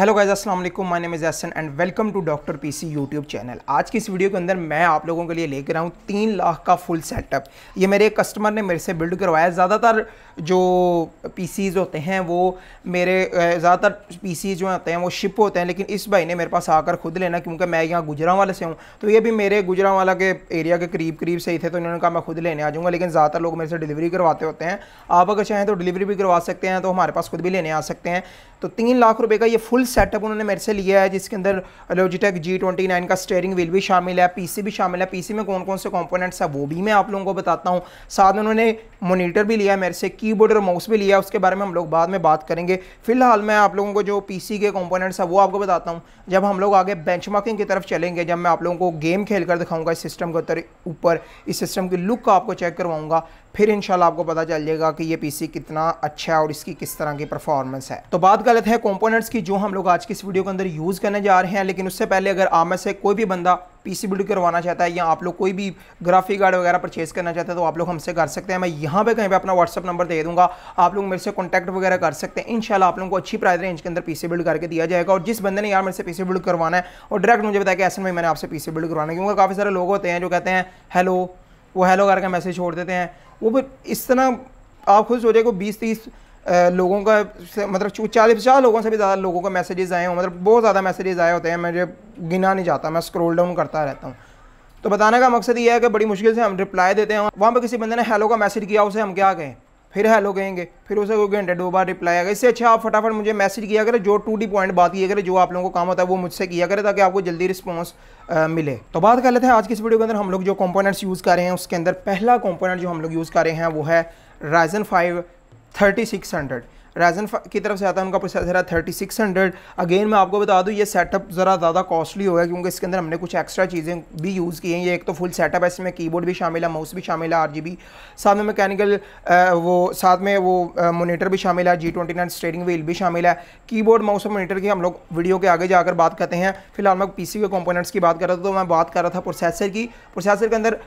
hello guys अस्सलाम वालेकुम my name is Ahsan and welcome to doctor PC YouTube channel आज की इस वीडियो के अंदर मैं आप लोगों के लिए लेकर आऊँ तीन लाख का फुल सेटअप ये मेरे एक कस्टमर ने मेरे से बिल्ड करवाया ज़्यादातर जो पीसीज होते हैं वो मेरे ज़्यादातर पीसीज जो होते हैं वो शिप होते हैं लेकिन इस भाई ने मेरे पास आकर खुद लेना क्योंकि मैं यहाँ गुजरा वाले से हूँ तो ये भी मेरे गुजरा वाला के एरिया के करीब करीब से ही थे तो इन्होंने कहा मैं खुद लेने आ जाऊँगा लेकिन ज़्यादातर लोग मेरे से डिलीवरी करवाते होते हैं आप अगर चाहें तो डिलीवरी भी करवा सकते हैं तो हमारे पास खुद भी लेने आ सकते हैं तो तीन लाख रुपये का ये फुल सेटअप उन्होंने मेरे से लिया है जिसके अंदर लॉजिटेक जी ट्वेंटी नाइन का स्टेयरिंग व्हील भी शामिल है पीसी भी शामिल है पीसी में कौन कौन से कंपोनेंट्स हैं वो भी मैं आप लोगों को बताता हूँ साथ में उन्होंने मोनीटर भी लिया है मेरे से कीबोर्ड और माउस भी लिया है उसके बारे में हम लोग बाद में बात करेंगे फिलहाल मैं आप लोगों को जो पी के कॉम्पोनेंट्स हैं वो आपको बताता हूँ जब हम लोग आगे बेंच की तरफ चलेंगे जब मैं आप लोगों को गेम खेल कर दिखाऊंगा इस सिस्टम के ऊपर इस सिस्टम की लुक आपको चेक करवाऊंगा फिर इंशाल्लाह आपको पता चल जाएगा कि ये पीसी कितना अच्छा है और इसकी किस तरह की परफॉर्मेंस है तो बात गलत है कंपोनेंट्स की जो हम लोग आज की इस वीडियो के अंदर यूज़ करने जा रहे हैं लेकिन उससे पहले अगर आप में से कोई भी बंदा पीसी बिल्ड करवाना चाहता है या आप लोग कोई भी ग्राफिक कार्ड वगैरह परचेज़ करना चाहते हैं तो आप लोग हमसे कर सकते हैं मैं यहाँ पे कहीं पे अपना व्हाट्सअप नंबर दे दूंगा आप लोग मेरे से कॉन्टैक्ट वगैरह कर सकते हैं इंशाल्लाह आप लोगों को अच्छी प्राइस रेंज के अंदर पीसी बिल्ड करके दिया जाएगा और जिस बंदे ने यार मेरे से पीसी बिल्ड करवाना है और डायरेक्ट मुझे बताया कि ऐसे में मैंने आपसे पीसी बिल्ड करवाना है क्योंकि काफ़ी सारे लोग होते हैं जो कहते हैं हेलो वो हेलो करके मैसेज छोड़ देते हैं वो फिर इस तरह आप खुद सोचे को बीस तीस लोगों का मतलब चालीस पचास लोगों से भी ज़्यादा लोगों का मैसेजेस आए हों मतलब बहुत ज़्यादा मैसेजेस आए होते हैं मुझे गिना नहीं जाता मैं स्क्रोल डाउन करता रहता हूँ तो बताने का मकसद ये है कि बड़ी मुश्किल से हम रिप्लाई देते हैं वहाँ पर किसी बंदे ने हेलो का मैसेज किया उसे हम क्या कहें फिर हेलो कहेंगे फिर उसे कोई घंटे दो बार रिप्लाई आएगा इससे अच्छा आप फटाफट मुझे मैसेज किया करें जो टू डी पॉइंट बात किया करें जो आप लोगों को काम होता है वो मुझसे किया करें ताकि आपको जल्दी रिस्पॉन्स मिले तो बात कर लेते हैं आज की इस वीडियो के अंदर हम लोग जो कॉम्पोनेंट्स यूज़ कर रहे हैं उसके अंदर पहला कॉम्पोनेंट जो हम लोग यूज़ कर रहे हैं वो है Ryzen five thirty six hundred Ryzen की तरफ से आता है उनका प्रोसेसर है थर्टी सिक्स हंड्रेड अगेन मैं आपको बता दूँ ये सेटअप ज़रा ज़्यादा कॉस्टली होगा क्योंकि इसके अंदर हमने कुछ एक्स्ट्रा चीज़ें भी यूज़ की हैं ये एक तो फुल सेटअप है इसमें कीबोर्ड भी शामिल है माउस भी शामिल है आर जी बी साथ में मैकेनिकल वो साथ में वो मोनीटर भी शामिल है G twenty nine steering wheel भी शामिल है कीबोर्ड माउस और मोनीटर की हम लोग वीडियो के आगे जाकर बात करते हैं फिलहाल मैं पी सी के कॉम्पोनेंट्स की बात कर रहा था तो मैं बात कर रहा था प्रोसेसर की प्रोसेसर के अंदर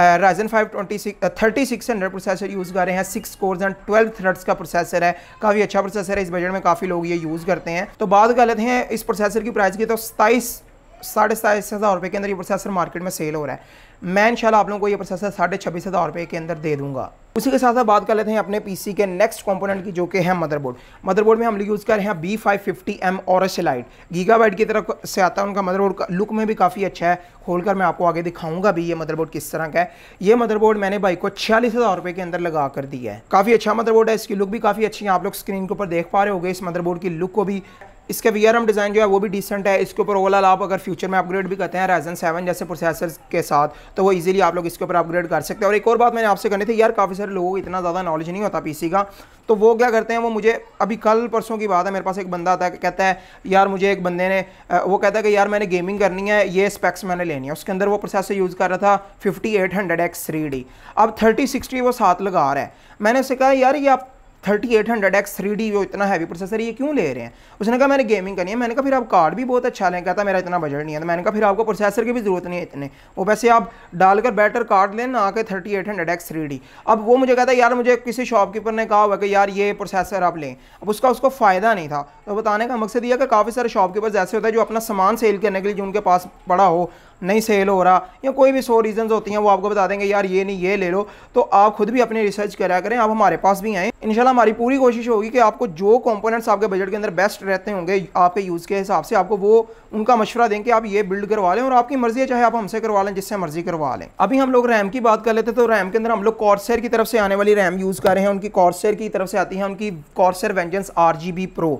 Ryzen five twenty six thirty six hundred processor use कर रहे हैं six cores and twelve threads का प्रोसेसर है काफ़ी अच्छा प्रोसेसर है इस बजट में काफ़ी लोग ये यूज़ करते हैं तो बात गलत है हैं इस प्रोसेसर की प्राइस की तो सताईस साढ़े सताईस हज़ार रुपये के अंदर ये प्रोसेसर मार्केट में सेल हो रहा है मैं इंशाल्लाह आप लोगों को ये प्रोसेसर साढ़े छब्बीस हज़ार रुपये के अंदर दे दूंगा उसी के साथ साथ बात कर लेते हैं अपने पीसी के नेक्स्ट कंपोनेंट की जो कि है मदरबोर्ड मदरबोर्ड में हम लोग यूज़ कर रहे हैं बी फाइव फिफ्टी एम और लाइट गीगाबाइट की तरफ से आता है उनका मदरबोर्ड का लुक में भी काफ़ी अच्छा है खोलकर मैं आपको आगे दिखाऊंगा भी ये मदरबोर्ड किस तरह का है ये मदरबोर्ड मैंने बाइक को छियालीस हज़ार रुपये के अंदर लगा कर दिया है काफ़ी अच्छा मदरबोर्ड है इसकी लुक भी काफ़ी अच्छी है आप लोग स्क्रीन के ऊपर देख पा रहे हो इस मदरबोर्ड की लुक को भी इसका वी आर डिज़ाइन जो है वो भी डिसेंट है इसके ऊपर ओवरऑल आप अगर फ्यूचर में अपग्रेड भी करते हैं राइजन सेवन जैसे प्रोसेसर के साथ तो वो इजीली आप लोग इसके ऊपर अपग्रेड कर सकते हैं और एक और बात मैंने आपसे करनी थी यार काफ़ी सारे लोगों को इतना ज़्यादा नॉलेज नहीं होता पीसी का तो वो क्या करते हैं वो मुझे अभी कल परसों की बात है मेरे पास एक बंदा आता है कहता है यार मुझे एक बंदे ने वो कहता है कि यार मैंने गेमिंग करनी है ये स्पेक्स मैंने लेनी है उसके अंदर वो प्रोसेसर यूज़ कर रहा था fifty eight hundred X three D अब थर्टी सिक्सटी वो साथ लगा रहा है मैंने उससे कहा यार ये आप thirty eight hundred X three D वो इतना हैवी प्रोसेसर ये क्यों ले रहे हैं उसने कहा मैंने गेमिंग करनी है मैंने कहा फिर आप कार्ड भी बहुत अच्छा लें कहता मेरा इतना बजट नहीं है तो मैंने कहा फिर आपको प्रोसेसर की भी जरूरत नहीं है इतने वो वैसे आप डालकर बेटर कार्ड लें ना आके thirty eight hundred X three D अब वो मुझे कहता यार मुझे किसी शॉपकीपर ने कहा हुआ कि यार ये प्रोसेसर आप लें अब उसका उसको फ़ायदा नहीं था तो बताने का मकसद यह कि काफ़ी सारे शॉपकीपर्स ऐसे होते हैं जो अपना सामान सेल करने के लिए जो उनके पास पड़ा हो नहीं सेल हो रहा या कोई भी सो रीजंस होती हैं वो आपको बता देंगे यार ये नहीं ये ले लो तो आप खुद भी अपनी रिसर्च करा करें आप हमारे पास भी आएँ इनशाला हमारी पूरी कोशिश होगी कि आपको जो कंपोनेंट्स आपके बजट के अंदर बेस्ट रहते होंगे आपके यूज़ के हिसाब से आपको वो उनका मशवरा दें कि आप ये बिल्ड करवा लें और आपकी मर्जी है चाहे आप हमसे करवा लें जिससे मर्जी करवा लें अभी हम लोग रैम की बात कर लेते तो रैम के अंदर हम लोग कॉर्सेर की तरफ से आने वाली रैम यूज़ कर रहे हैं उनकी कॉर्सेर की तरफ से आती है उनकी Corsair Vengeance R G pro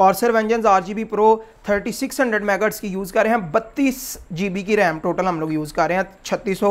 Corsair Vengeance R G B pro thirty six hundred megahertz की यूज़ कर रहे हैं बत्तीस जी बी की रैम टोटल हम लोग यूज़ कर रहे हैं छत्तीस सौ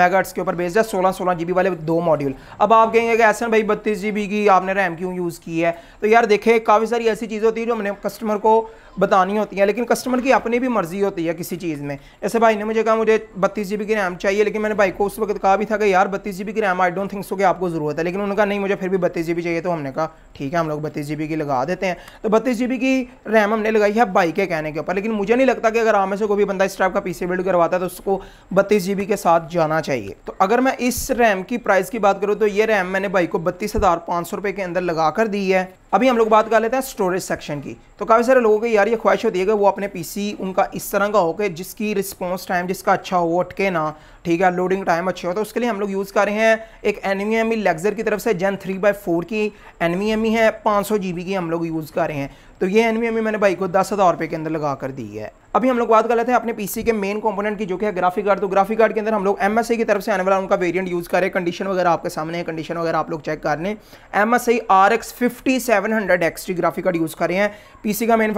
मेगाट्स के ऊपर बेस्ड है सोलह सोलह जी बी वाले दो मॉड्यूल अब आप कहेंगे कि ऐसा भाई बत्तीस जी बी की आपने रैम क्यों यूज़ की है तो यार देखे काफ़ी सारी ऐसी चीज़ होती है जो हमने कस्टमर को बतानी होती हैं लेकिन कस्टमर की अपनी भी मर्ज़ी होती है किसी चीज़ में जैसे भाई ने मुझे कहा मुझे बत्तीस जी की रैम चाहिए लेकिन मैंने भाई को उस वक्त कहा भी था कि यार बत्तीस जी की RAM I don't think so कि आपको ज़रूरत है लेकिन उनका नहीं मुझे फिर भी बत्तीस जी चाहिए तो हमने कहा ठीक है हम लोग बत्तीस जी की लगा देते हैं तो बत्तीस जी बी की रैम हमने लगाई है बाई के कहने के ऊपर लेकिन मुझे नहीं लगता कि अगर आम से कोई भी बंदा इस टाइप का पीसी बिल्ड करवाता है तो उसको बत्तीस जी के साथ जाना चाहिए तो अगर मैं इस रैम की प्राइस की बात करूँ तो ये रैम मैंने भाई को बत्तीस हज़ार सौ के अंदर लगा कर दी है अभी हम लोग बात कर लेते हैं स्टोरेज सेक्शन की तो काफ़ी सारे लोगों के यार सारी ख्वाहिश होती है कि वो अपने पीसी उनका इस तरह का हो कि जिसकी रिस्पांस टाइम जिसका अच्छा हो अटके ना ठीक है लोडिंग टाइम अच्छा हो तो उसके लिए हम लोग यूज़ कर रहे हैं एक एनवी एम लेक्जर की तरफ से जेन थ्री बाई फोर की एनवी है पाँच सौ की हम लोग यूज़ कर रहे हैं तो ये एनवी मैंने भाई को दस हज़ार के अंदर लगा कर दी है अभी हम लोग बात कर लेते हैं अपने पीसी के मेन कंपोनेंट की जो कि है ग्राफिक कार्ड तो ग्राफिक कार्ड के अंदर हम लोग एमएसआई की तरफ से आने वाला उनका वेरिएंट यूज़ करें कंडीशन वगैरह आपके सामने है कंडीशन वगैरह आप लोग चेक कर लें M S I R X fifty seven hundred XT graphic card use करें हैं पीसी का मेन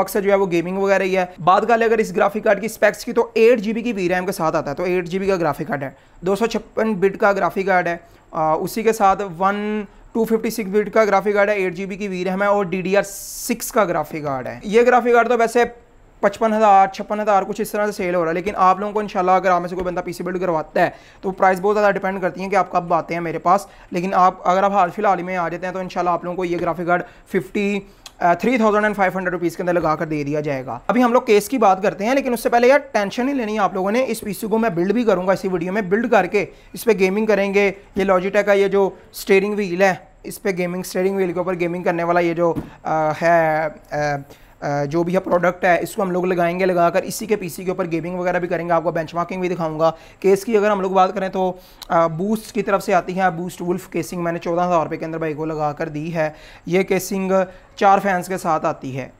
मकसद जो है वो गेमिंग वगैरह ही है बात कर ले अगर इस ग्राफिक कार्ड की स्पेक्स की तो एट जी बी की वी रैम के साथ आता है तो एट जी बी का ग्राफिक कार्ड है दो सौ छप्पन बिट का ग्राफिक कार्ड है आ, उसी के साथ वन 256 बिट का ग्राफिक कार्ड है एट जी की वी रैम है और डी डी आर सिक्स का ग्राफिक कार्ड है ये ग्राफिक कार्ड तो वैसे पचपन हज़ार छप्पन हज़ार कुछ इस तरह से सेल हो रहा है लेकिन आप लोगों को इंशाल्लाह अगर आप से कोई बंदा पीसी बिल्ड करवाता है तो प्राइस बहुत ज़्यादा डिपेंड करती है कि आप कब आते हैं मेरे पास लेकिन आप अगर आप हाल फिलहाल में आ जाते हैं तो इंशाल्लाह आप लोगों को ये graphic card fifty three thousand and five hundred rupees के अंदर लगा कर दे दिया जाएगा अभी हम लोग केस की बात करते हैं लेकिन उससे पहले यार टेंशन ही लेनी है आप लोगों ने इस पीसी को मैं बिल्ड भी करूँगा इसी वीडियो में बिल्ड करके इस पर गेमिंग करेंगे ये लॉजिटेक का ये जो स्टेयरिंग व्हील है इस पर गेमिंग स्टेयरिंग व्हील के ऊपर गेमिंग करने वाला ये जो आ, है आ, जो भी है प्रोडक्ट है इसको हम लोग लगाएंगे लगाकर इसी के पीसी के ऊपर गेमिंग वगैरह भी करेंगे आपको बेंचमार्किंग भी दिखाऊंगा केस की अगर हम लोग बात करें तो बूस्ट की तरफ से आती है बूस्ट वुल्फ केसिंग मैंने चौदह हज़ार रुपये के अंदर भाई को लगा कर दी है ये केसिंग चार फैंस के साथ आती है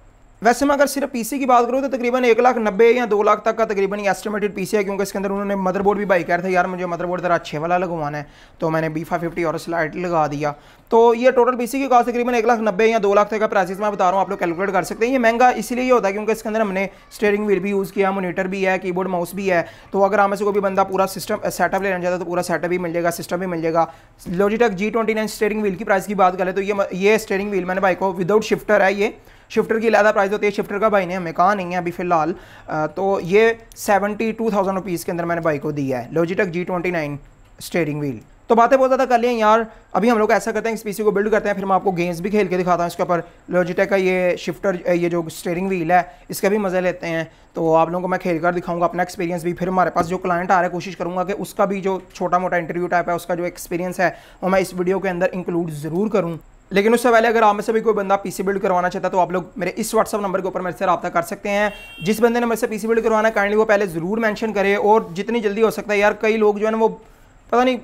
वैसे मैं अगर सिर्फ पीसी की बात करूँ तो तकरीबन एक लाख नब्बे या दो लाख तक का तकरीबन ये एस्टिमेटेड पीसी है क्योंकि इसके अंदर उन्होंने मदरबोर्ड भी बाई कर था यार मुझे मदरबोर्ड ज़रा अच्छे वाला लगवाना है तो मैंने बी फाइव फिफ्टी और स्लाइट लगा दिया तो ये टोटल पीसी की कॉस्ट तकरीबन एक लाख नब्बे या दो लाख तक का प्राइस मैं बता रहा हूँ आप लोग कैलकुलेट कर सकते हैं ये महंगा इसलिए होता है क्योंकि इसके अंदर हमने स्टेयरिंग व्हील भी यूज़ किया मोनीटर भी है कीबोर्ड माउस भी है तो अगर हमें से कोई भी बंदा पूरा सिस्टम सेटअप लेना चाहता है तो पूरा सेटअप भी मिल जाएगा सिस्टम भी मिल जाएगा Logitech G twenty nine steering wheel की प्राइस की बात करें तो ये ये स्टेयरिंग व्हील मैंने बाइक को विदाउट शिफ्टर है ये शिफ्टर की लादा प्राइस होती है शिफ्टर का भाई ने हमें कहा नहीं है अभी फ़िलहाल तो ये सेवेंटी टू थाउजेंड रुपीज़ के अंदर मैंने बाइक को दिया है Logitech G twenty nine steering wheel तो बातें बहुत ज़्यादा कर लिया यार अभी हम लोग ऐसा करते हैं इस पीसी को बिल्ड करते हैं फिर मैं आपको गेम्स भी खेल के दिखाता हूँ इसके ऊपर लॉजिटेक का ये शिफ्टर ये जो स्टेयरिंग व्हील है इसका भी मज़े लेते हैं तो आप लोगों को मैं खेल कर दिखाऊंगा अपना एक्सपीरियंस भी फिर हमारे पास जो क्लाइंट आ रहा है कोशिश करूँगा कि उसका भी जो छोटा मोटा इंटरव्यू टाइप है उसका जो एक्सपीरियंस है वो मैं इस वीडियो के अंदर इंक्लूड ज़रूर करूँ लेकिन उससे पहले अगर आप में से भी कोई बंदा पीसी बिल्ड करवाना चाहता है तो आप लोग मेरे इस व्हाट्सअप नंबर के ऊपर मेरे से रब्ता कर सकते हैं जिस बंदे ने मेरे से पीसी बिल्ड करवाना है काइंडली वो पहले ज़रूर मैंशन करे और जितनी जल्दी हो सकता है यार कई लोग जो है ना वो पता नहीं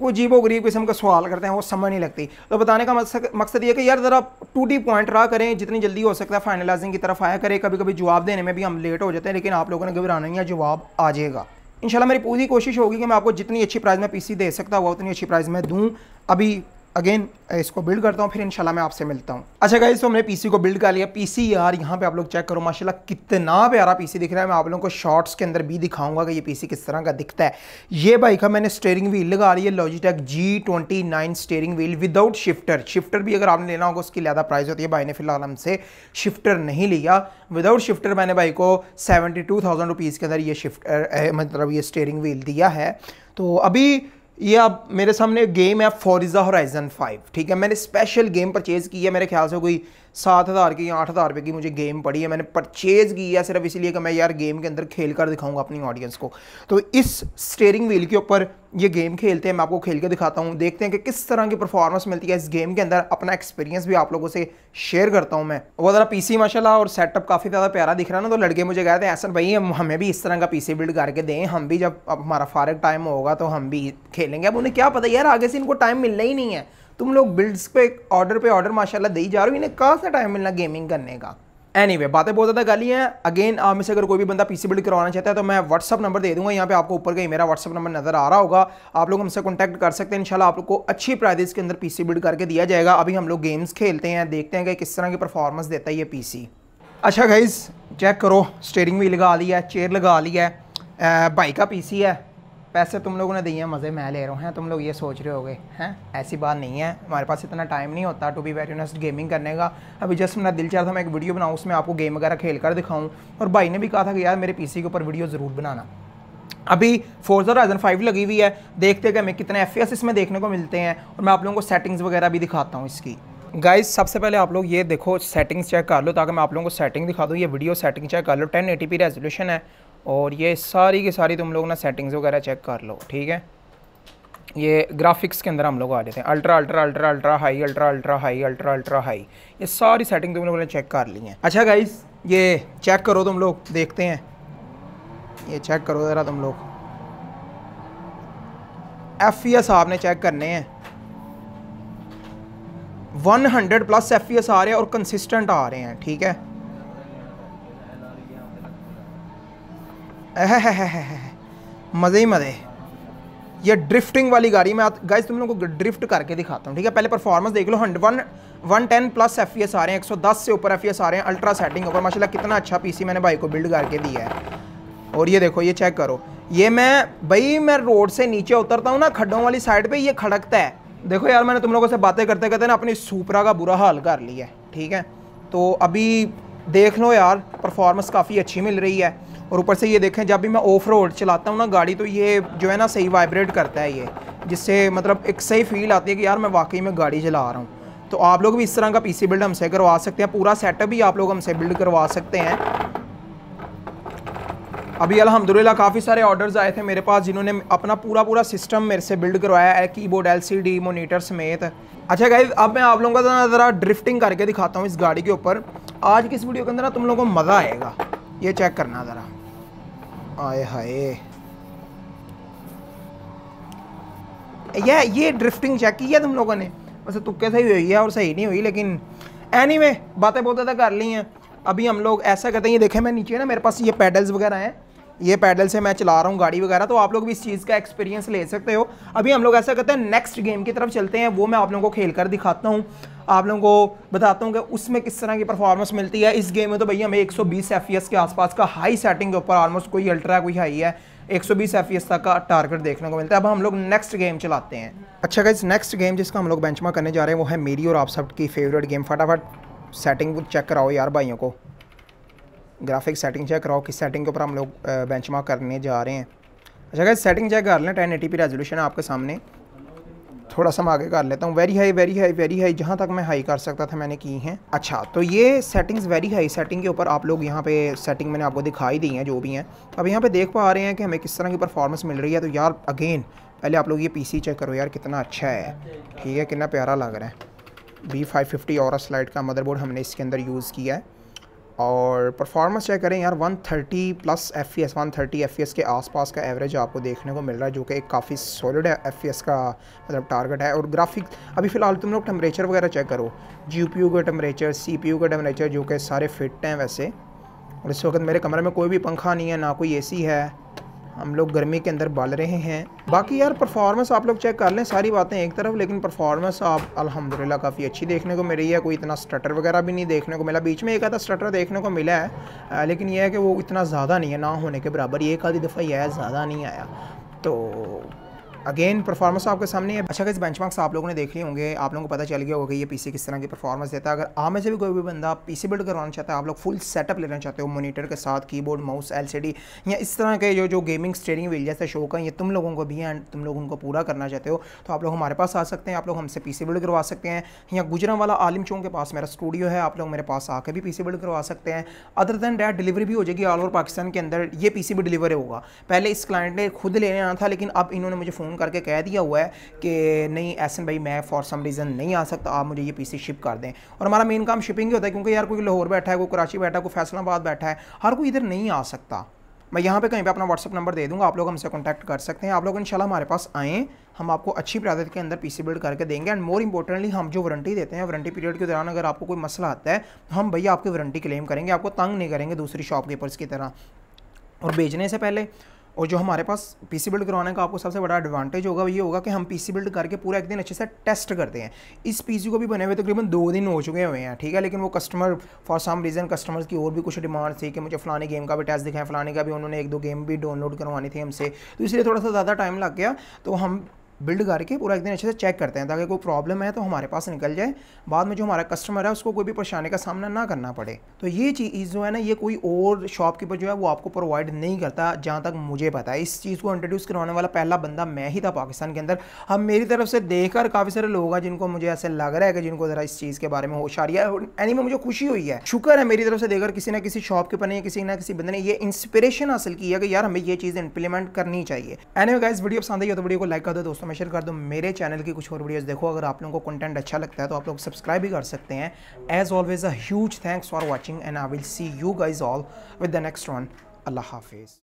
वो जीबो गरीब किस्म का सवाल करते हैं वो समझ नहीं लगती तो बताने का मकसद ये कि यार ज़रा टू डी पॉइंट रहा करें जितनी जल्दी हो सकता है फाइनलाइजिंग की तरफ आया करें कभी कभी जवाब देने में भी हम लेट हो जाते हैं लेकिन आप लोगों ने घबराना नहीं है जवाब आ जाएगा इंशाल्लाह मेरी पूरी कोशिश होगी कि मैं आपको जितनी अच्छी प्राइस में पीसी दे सकता हुआ उतनी अच्छी प्राइस में दूँ अभी अगेन इसको बिल्ड करता हूँ फिर इंशाल्लाह मैं आपसे मिलता हूँ अच्छा गाइस तो हमने पीसी को बिल्ड कर लिया पीसी यार यहाँ पे आप लोग चेक करो माशाल्लाह कितना प्यारा पीसी दिख रहा है मैं आप लोगों को शॉर्ट्स के अंदर भी दिखाऊंगा कि ये पीसी किस तरह का दिखता है ये बाइक का मैंने स्टेयरिंग व्हील लगा रही है Logitech G twenty nine steering wheel without shifter shifter भी अगर आपने लेना होगा उसकी ज़्यादा प्राइस होती है भाई ने फिलहाल हमसे शिफ्टर नहीं लिया विदाउट शिफ्टर मैंने भाई को सेवेंटी टू थाउजेंड रुपीज़ के अंदर ये शिफ्ट मतलब ये स्टेयरिंग व्हील दिया है तो अभी ये अब मेरे सामने गेम है फॉरिजा होराइजन फाइव ठीक है मैंने स्पेशल गेम परचेज़ की है मेरे ख्याल से कोई सात हज़ार की या आठ हज़ार रुपये की मुझे गेम पड़ी है मैंने परचेज़ की है सिर्फ इसलिए कि मैं यार गेम के अंदर खेल कर दिखाऊंगा अपनी ऑडियंस को तो इस स्टेयरिंग व्हील के ऊपर ये गेम खेलते हैं मैं आपको खेल के दिखाता हूँ देखते हैं कि किस तरह की परफॉर्मेंस मिलती है इस गेम के अंदर अपना एक्सपीरियंस भी आप लोगों से शेयर करता हूँ मैं वो ज़रा सी माशाला और सेटअप काफ़ी ज़्यादा प्यारा दिख रहा है ना तो लड़के मुझे कहते हैं ऐसा भाई हम हमें भी इस तरह का सी बिल्ड करके दें हम भी जब हमारा फारग टाइम होगा तो हम भी खेलेंगे अब उन्हें क्या पता यार आगे से इनको टाइम मिलना ही नहीं है तुम लोग बिल्ड्स पे ऑर्डर पे ऑर्डर माशाल्लाह दे ही जा रहे हो इन्हें कहाँ से टाइम मिलना गेमिंग करने का एनी anyway, बातें बहुत ज़्यादा गाली हैं अगेन आप में से अगर कोई भी बंदा पीसी बिल्ड करवाना चाहता है तो मैं व्हाट्सअप नंबर दे दूंगा यहाँ पे आपको ऊपर का ही मेरा व्हाट्सअप नंबर नजर आ रहा होगा आप लोग हमसे कॉन्टैक्ट कर सकते हैं इंशाल्लाह आप लोग को अच्छी प्राइजेस के अंदर पीसी बिल्ड करके दिया जाएगा अभी हम लोग गेम्स खेलते हैं देखते हैं कि किस तरह की परफॉर्मेंस देता है ये पी अच्छा गाइज चेक करो स्टेयरिंग व्हील लगा ली है चेयर लगा ली है बाइक का पी है पैसे तुम लोगों ने दिए हैं मज़े मैं ले रहा हूँ हैं तुम लोग ये सोच रहे होगे हैं ऐसी बात नहीं है हमारे पास इतना टाइम नहीं होता to be very honest gaming करने का अभी जस्ट मेरा दिल चाहता था मैं एक वीडियो बनाऊँ उसमें आपको गेम वगैरह खेल कर दिखाऊँ और भाई ने भी कहा था कि यार मेरे पी के ऊपर वीडियो ज़रूर बनाना अभी जो राइजन फाइव लगी हुई है देखते गए मैं कितने एफ इसमें देखने को मिलते हैं और मैं आप लोगों को सेटिंग्स वगैरह भी दिखाता हूँ इसकी गाइज सबसे पहले आप लोग ये देखो सेटिंग्स चेक कर लो ताकि मैं आप लोगों को सेटिंग दिखा दूँ ये वीडियो सेटिंग चेक कर लो 1080p रेजोल्यूशन है और ये सारी की सारी तुम लोग ना सेटिंग्स वगैरह चेक कर लो ठीक है ये ग्राफिक्स के अंदर हम लोग आ जाते हैं ultra ultra ultra ultra high ultra ultra high ultra ultra high ये सारी सेटिंग तुम लोगों ने चेक कर ली है अच्छा गाइस ये चेक करो तुम लोग देखते हैं ये चेक करो ज़रा तुम लोग एफ ई एस आपने चेक करने हैं 100 प्लस एफ ई एस आ रहे हैं और कंसिस्टेंट आ रहे हैं ठीक है मज़े ही मज़े ये ड्रिफ्टिंग वाली गाड़ी मैं गाइस तुम लोगों को ड्रिफ्ट करके दिखाता हूँ ठीक है पहले परफॉर्मेंस देख लो हंड one one ten plus F आ रहे हैं एक सौ दस से ऊपर एफ e आ रहे हैं अल्ट्रा सेटिंग ऊपर माशाल्लाह कितना अच्छा पीसी मैंने भाई को बिल्ड करके दिया है और ये देखो ये चेक करो ये मैं भाई मैं रोड से नीचे उतरता हूँ ना खड्डों वाली साइड पर ये खड़कता है देखो यार मैंने तुम लोगों से बातें करते करते ना अपनी सुपरा का बुरा हाल कर लिया है ठीक है तो अभी देख लो यार परफॉर्मेंस काफ़ी अच्छी मिल रही है और ऊपर से ये देखें जब भी मैं ऑफ रोड चलाता हूँ ना गाड़ी तो ये जो है ना सही वाइब्रेट करता है ये जिससे मतलब एक सही फील आती है कि यार मैं वाकई में गाड़ी चला रहा हूँ तो आप लोग भी इस तरह का पीसी बिल्ड हमसे करवा सकते हैं पूरा सेटअप भी आप लोग हमसे बिल्ड करवा सकते हैं अभी अलहमदिल्ला काफ़ी सारे ऑर्डर्स आए थे मेरे पास जिन्होंने अपना पूरा पूरा सिस्टम मेरे से बिल्ड करवाया है कीबोर्ड एलसीडी मोनीटर समेत अच्छा गाइज अब मैं आप लोगों का ज़रा ड्रिफ्टिंग करके दिखाता हूँ इस गाड़ी के ऊपर आज की इस वीडियो के अंदर ना तुम लोगों को मज़ा आएगा ये चेक करना ज़रा आए हाय ये ये ड्रिफ्टिंग चेक की है तुम लोगों ने वैसे तो तुक्के सही हुई है और सही नहीं हुई लेकिन एनी anyway, बातें बहुत ज़्यादा कर ली हैं अभी हम लोग ऐसा करते हैं ये देखें मैं नीचे ना मेरे पास ये पैडल्स वगैरह हैं ये पैडल से मैं चला रहा हूँ गाड़ी वगैरह तो आप लोग भी इस चीज़ का एक्सपीरियंस ले सकते हो अभी हम लोग ऐसा करते हैं नेक्स्ट गेम की तरफ चलते हैं वो मैं आप लोगों को खेल कर दिखाता हूँ आप लोगों को बताता हूँ कि उसमें किस तरह की परफॉर्मेंस मिलती है इस गेम में तो भैया हमें 120 सौ के आसपास का हाई सेटिंग के ऊपर ऑलमोस्ट कोई अल्ट्रा कोई हाई है 120 एफपीएस तक का टारगेट देखने को मिलता है अब हम लोग नेक्स्ट गेम चलाते हैं अच्छा गाइज नेक्स्ट गेम जिसका हम लोग बेंच करने जा रहे हैं वो है मेरी और आप सब की फेवरेट गेम फटाफट सेटिंग चेक कराओ यार भाइयों को ग्राफिक सेटिंग चेक कराओ किस सेटिंग के ऊपर हम लोग बेंच करने जा रहे हैं अच्छा गाइज सेटिंग चेक कर लें टेन एटी रेजोल्यूशन है आपके सामने थोड़ा सा मैं आगे कर लेता हूँ very high very high very high जहाँ तक मैं हाई कर सकता था मैंने की हैं अच्छा तो ये सेटिंग्स वेरी हाई सेटिंग के ऊपर आप लोग यहाँ पे सेटिंग मैंने आपको दिखाई दी हैं जो भी हैं अब यहाँ पे देख पा रहे हैं कि हमें किस तरह की परफॉर्मेंस मिल रही है तो यार अगेन पहले आप लोग ये पी चेक करो यार कितना अच्छा है ठीक है कितना प्यारा लग रहा है बी फाइव फिफ्टी और स्लाइड का मदरबोर्ड हमने इसके अंदर यूज़ किया है और परफॉर्मेंस चेक करें यार 130 plus F E S one thirty F के आसपास का एवरेज आपको देखने को मिल रहा है जो कि एक काफ़ी सॉलिड एफ का मतलब टारगेट है और ग्राफिक अभी फ़िलहाल तुम लोग टेम्परेचर वगैरह चेक करो जी पी यू का टेम्परेचर सी पी यू का टम्परेचर जो कि सारे फिट हैं वैसे और इस वक्त मेरे कमरे में कोई भी पंखा नहीं है ना कोई ए सी है हम लोग गर्मी के अंदर बल रहे हैं बाकी यार परफॉर्मेंस आप लोग चेक कर लें सारी बातें एक तरफ लेकिन परफॉर्मेंस आप अल्हम्दुलिल्लाह काफ़ी अच्छी देखने को मिली है कोई इतना स्टटर वगैरह भी नहीं देखने को मिला बीच में एक आधा स्टटर देखने को मिला है लेकिन यह है कि वो इतना ज़्यादा नहीं है ना होने के बराबर एक आधी दफ़ा यह ज़्यादा नहीं आया तो अगेन परफॉर्मेंस तो आपके सामने है अच्छा इस बेंचमार्क्स आप लोगों ने देख लिए होंगे आप लोगों को पता चल गया होगा ये पीसी किस तरह की परफॉर्मेंस देता है अगर आप में से भी कोई भी बंदा पीसी बिल्ड करवाना चाहता है आप लोग फुल सेटअप लेना चाहते हो मोनीटर के साथ कीबोर्ड माउस एल या इस तरह के जो जो गेमिंग स्टेडिंग वील जैसे शो का ये तुम लोगों को भी है एंड तुम लोग उनको पूरा करना चाहते हो तो आप लोग हमारे पास आ सकते हैं आप लोग हमसे पीसी बिल्ड करवा सकते हैं या गुजरा वाला आलिम चौक के पास मेरा स्टूडियो है आप लोग मेरे पास आकर भी पीसी बिल्ड करवा सकते हैं अदर देन डैट डिलीवरी भी हो जाएगी ऑल ओवर पाकिस्तान के अंदर ये पीसी भी डिलीवर होगा पहले इस क्लाइंट ने खुद लेने आना था लेकिन अब इन्होंने मुझे फ़ोन फ़ोन करके कह दिया हुआ है कि नहीं एसन भाई मैं फॉर सम रीज़न नहीं आ सकता आप मुझे ये पीसी शिप कर दें और हमारा मेन काम शिपिंग ही होता है क्योंकि यार कोई लाहौर बैठा है कोई कराची बैठा है कोई फैसलाबाद बैठा है हर कोई इधर नहीं आ सकता मैं यहाँ पे कहीं पे अपना व्हाट्सअप नंबर दे दूँगा आप लोग हमसे कॉन्टैक्ट कर सकते हैं आप लोग इंशाल्लाह हमारे पास आएँ हम आपको अच्छी प्रादत के अंदर पीसी बिल्ड करके देंगे एंड मोर इंपॉर्टेंटली हम जो वारंटी देते हैं वारंटी पीरियड के दौरान अगर आपको कोई मसला आता है तो हम भैया आपकी वारंटी क्लेम करेंगे आपको तंग नहीं करेंगे दूसरी शॉपकीपर्स की तरह और भेजने से पहले और जो हमारे पास पीसी बिल्ड करवाने का आपको सबसे बड़ा एडवांटेज होगा ये होगा कि हम पीसी बिल्ड करके पूरा एक दिन अच्छे से टेस्ट करते हैं इस पी को भी बने हुए तकरीबन दो दिन हो चुके हुए हैं ठीक है लेकिन वो customer for some reason customers की और भी कुछ डिमांड थी कि मुझे फलाने गेम का भी टेस्ट दिखाएं फलाने का भी उन्होंने एक दो गेम भी डाउनलोड करवानी थी हमसे तो इसलिए थोड़ा सा ज़्यादा टाइम लग गया तो हम बिल्ड करके पूरा एक दिन अच्छे से चेक करते हैं ताकि कोई प्रॉब्लम है तो हमारे पास निकल जाए बाद में जो हमारा कस्टमर है उसको कोई भी परेशानी का सामना ना करना पड़े तो ये चीज़ जो है ना ये कोई और शॉपकीपर जो है वो आपको प्रोवाइड नहीं करता जहाँ तक मुझे पता है इस चीज़ को इंट्रोड्यूस करवाने वाला पहला बंदा मैं ही था पाकिस्तान के अंदर अब मेरी तरफ से देख काफ़ी सारे लोग हैं जिनको मुझे ऐसे लग रहा है कि जिनको ज़रा इस चीज़ के बारे में होश आ रही है एनी में मुझे खुशी हुई है शुक्र है मेरी तरफ से देखकर किसी ना किसी शॉपकीपर ने किसी ना किसी बंदे ने ये इंस्पिरेशन हासिल किया है कि यार हमें ये चीज़ इंप्लीमेंट करनी चाहिए एनी anyway, वीडियो पसंद आई तो वीडियो को लाइक कर दो दोस्तों में शेयर कर दूँ मेरे चैनल की कुछ और वीडियोज देखो अगर आप लोगों को कंटेंट अच्छा लगता है तो आप लोग सब्सक्राइब भी कर सकते हैं as always a huge thanks for watching and I will see you guys all with the next one अल्लाह हाफिज़